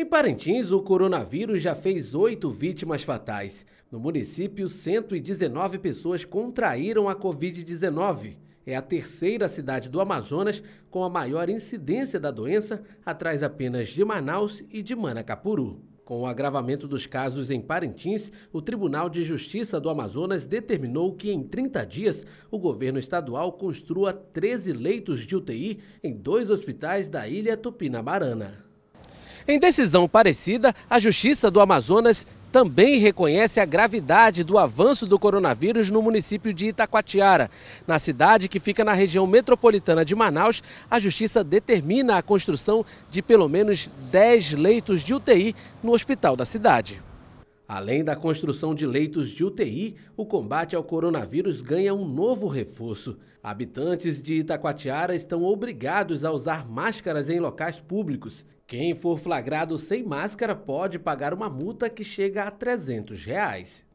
Em Parintins, o coronavírus já fez oito vítimas fatais. No município, 119 pessoas contraíram a Covid-19. É a terceira cidade do Amazonas com a maior incidência da doença, atrás apenas de Manaus e de Manacapuru. Com o agravamento dos casos em Parintins, o Tribunal de Justiça do Amazonas determinou que em 30 dias o governo estadual construa 13 leitos de UTI em dois hospitais da ilha Tupinabarana. Em decisão parecida, a Justiça do Amazonas também reconhece a gravidade do avanço do coronavírus no município de Itacoatiara. Na cidade, que fica na região metropolitana de Manaus, a Justiça determina a construção de pelo menos 10 leitos de UTI no hospital da cidade. Além da construção de leitos de UTI, o combate ao coronavírus ganha um novo reforço. Habitantes de Itacoatiara estão obrigados a usar máscaras em locais públicos quem for flagrado sem máscara pode pagar uma multa que chega a 300 reais.